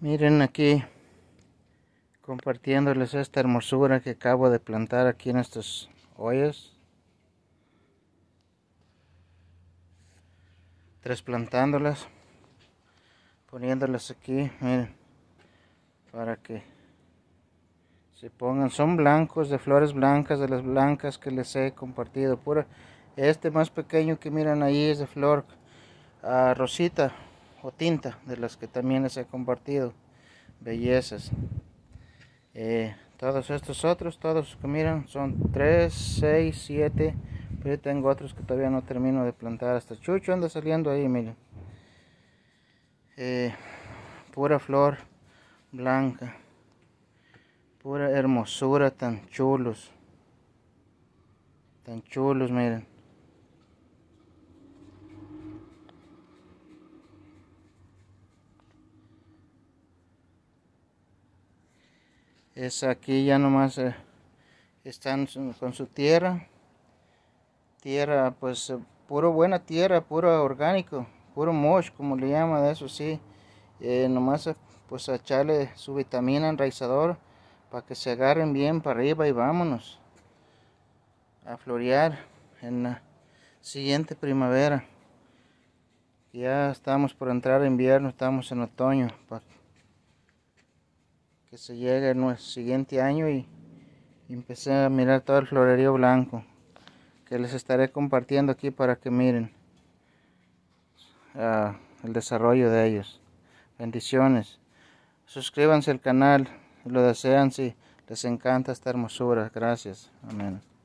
Miren aquí compartiéndoles esta hermosura que acabo de plantar aquí en estos hoyos, Trasplantándolas, poniéndolas aquí, miren, para que se pongan. Son blancos, de flores blancas, de las blancas que les he compartido. Pura, este más pequeño que miran ahí es de flor ah, rosita, tinta de las que también les he compartido bellezas eh, todos estos otros todos que miran son 3 6 7 pero tengo otros que todavía no termino de plantar hasta chucho anda saliendo ahí miren eh, pura flor blanca pura hermosura tan chulos tan chulos miren es aquí ya nomás eh, están con su tierra tierra pues eh, puro buena tierra puro orgánico puro mosh como le llama de eso sí eh, nomás pues echarle su vitamina enraizador para que se agarren bien para arriba y vámonos a florear en la siguiente primavera ya estamos por entrar invierno estamos en otoño que se llegue el siguiente año y, empecé a mirar todo el florerío blanco que les estaré compartiendo aquí para que miren ah, el desarrollo de ellos. Bendiciones. Suscríbanse al canal, lo desean si les encanta esta hermosura. Gracias. Amén.